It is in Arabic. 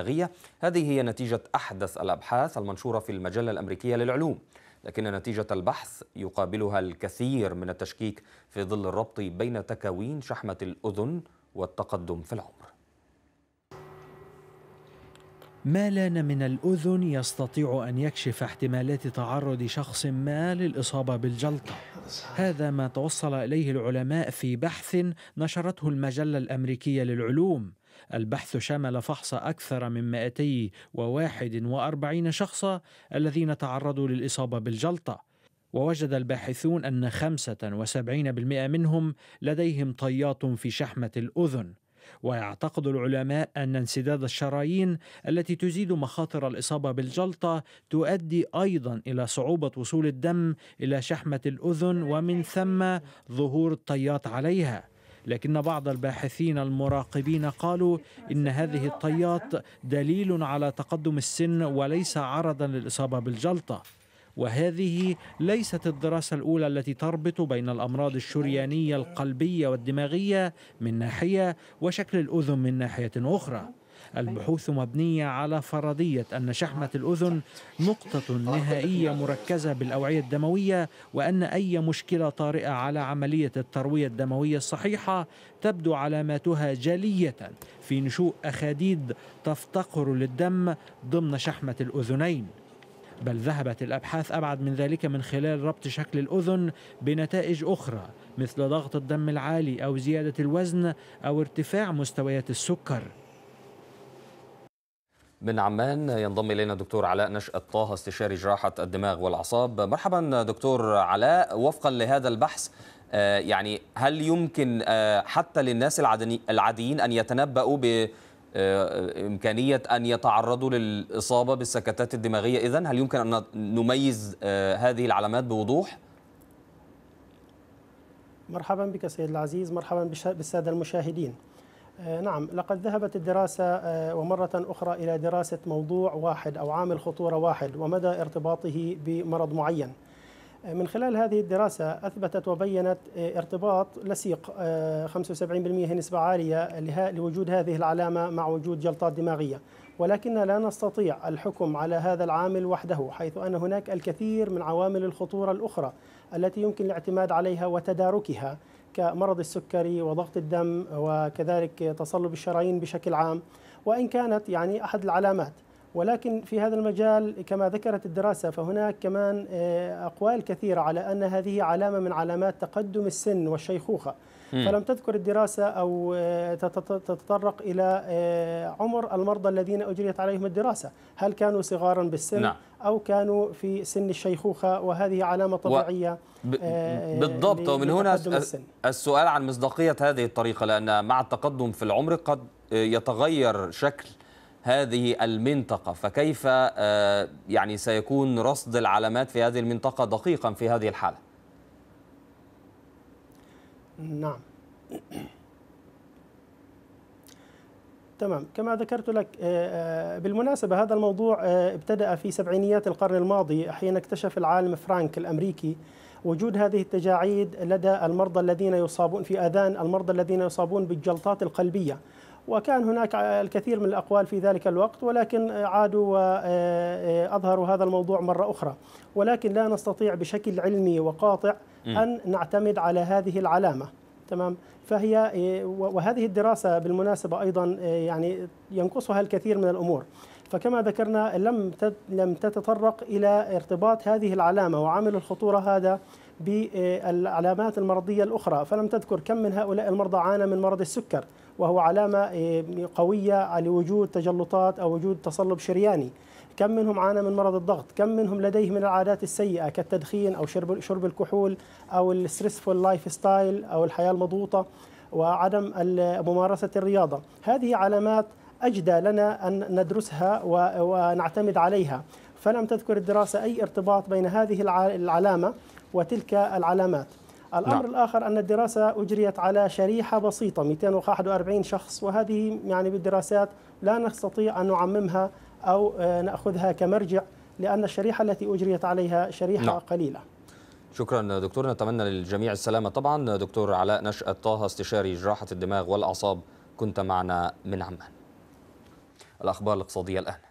الصباغية هذه هي نتيجة أحدث الأبحاث المنشورة في المجلة الأمريكية للعلوم لكن نتيجة البحث يقابلها الكثير من التشكيك في ظل الربط بين تكاوين شحمة الأذن والتقدم في العمر ما لان من الأذن يستطيع أن يكشف احتمالات تعرض شخص ما للإصابة بالجلطة هذا ما توصل إليه العلماء في بحث نشرته المجلة الأمريكية للعلوم البحث شمل فحص أكثر من 241 شخصا الذين تعرضوا للإصابة بالجلطة ووجد الباحثون أن 75% منهم لديهم طيات في شحمة الأذن ويعتقد العلماء أن انسداد الشرايين التي تزيد مخاطر الإصابة بالجلطة تؤدي أيضا إلى صعوبة وصول الدم إلى شحمة الأذن ومن ثم ظهور الطيات عليها لكن بعض الباحثين المراقبين قالوا إن هذه الطيات دليل على تقدم السن وليس عرضا للإصابة بالجلطة وهذه ليست الدراسة الأولى التي تربط بين الأمراض الشريانية القلبية والدماغية من ناحية وشكل الأذن من ناحية أخرى البحوث مبنية على فرضية أن شحمة نعم. الأذن نقطة نهائية مركزة بالأوعية الدموية وأن أي مشكلة طارئة على عملية التروية الدموية الصحيحة تبدو علاماتها جلية في نشوء أخاديد تفتقر للدم ضمن شحمة الأذنين بل ذهبت الابحاث ابعد من ذلك من خلال ربط شكل الاذن بنتائج اخرى مثل ضغط الدم العالي او زياده الوزن او ارتفاع مستويات السكر من عمان ينضم إلينا دكتور علاء نشأة طه استشاري جراحة الدماغ والأعصاب مرحبا دكتور علاء وفقا لهذا البحث آه، يعني هل يمكن آه، حتى للناس العاديين أن ب بإمكانية آه، أن يتعرضوا للإصابة بالسكتات الدماغية اذا هل يمكن أن نميز هذه العلامات بوضوح؟ مرحبا بك سيد العزيز مرحبا بالسادة المشاهدين آه، نعم لقد ذهبت الدراسة آه، ومرة أخرى إلى دراسة موضوع واحد أو عامل خطورة واحد ومدى ارتباطه بمرض معين آه، من خلال هذه الدراسة أثبتت وبينت ارتباط لسيق 75% هي نسبة عالية لوجود هذه العلامة مع وجود جلطات دماغية ولكن لا نستطيع الحكم على هذا العامل وحده حيث أن هناك الكثير من عوامل الخطورة الأخرى التي يمكن الاعتماد عليها وتداركها كمرض السكري وضغط الدم وكذلك تصلب الشرايين بشكل عام وإن كانت يعني أحد العلامات ولكن في هذا المجال كما ذكرت الدراسة فهناك كمان آه، أقوال كثيرة على أن هذه علامة من علامات تقدم السن والشيخوخة فلم تذكر الدراسة أو آه، تتطرق إلى آه، عمر المرضى الذين أجريت عليهم الدراسة هل كانوا صغارا بالسن نعم. أو كانوا في سن الشيخوخة وهذه علامة طبيعية و... آه، بالضبط ومن هنا السن. السؤال عن مصداقية هذه الطريقة لأن مع التقدم في العمر قد آه، يتغير شكل هذه المنطقة فكيف آه، يعني سيكون رصد العلامات في هذه المنطقة دقيقا في هذه الحالة نعم تمام كما ذكرت لك آه، آه، بالمناسبة هذا الموضوع آه، ابتدأ في سبعينيات القرن الماضي حين اكتشف العالم فرانك الأمريكي وجود هذه التجاعيد لدى المرضى الذين يصابون في آذان المرضى الذين يصابون بالجلطات القلبية وكان هناك الكثير من الأقوال في ذلك الوقت ولكن عادوا وأظهروا هذا الموضوع مرة أخرى ولكن لا نستطيع بشكل علمي وقاطع أن نعتمد على هذه العلامة تمام فهي إيه، وهذه الدراسة بالمناسبة أيضا إيه، يعني ينقصها الكثير من الأمور فكما ذكرنا لم لم تتطرق إلى ارتباط هذه العلامة وعامل الخطورة هذا بالعلامات إيه، المرضية الأخرى فلم تذكر كم من هؤلاء المرضى عانى من مرض السكر وهو علامة إيه، قوية على وجود تجلطات أو وجود تصلب شرياني كم منهم عانى من مرض الضغط كم منهم لديه من العادات السيئة كالتدخين أو شرب, شرب الكحول أو الستريسفول لايف ستايل أو الحياة المضغوطة وعدم ممارسة الرياضة هذه علامات أجدى لنا أن ندرسها ونعتمد عليها فلم تذكر الدراسة أي ارتباط بين هذه العلامة وتلك العلامات الأمر نعم. الآخر أن الدراسة أجريت على شريحة بسيطة 241 شخص وهذه يعني بالدراسات لا نستطيع أن نعممها أو آه، نأخذها كمرجع لأن الشريحة التي أجريت عليها شريحة نعم. قليلة شكرا دكتور نتمنى للجميع السلامة طبعا دكتور علاء نشأة طه استشاري جراحة الدماغ والأعصاب كنت معنا من عمان الأخبار الاقتصادية الآن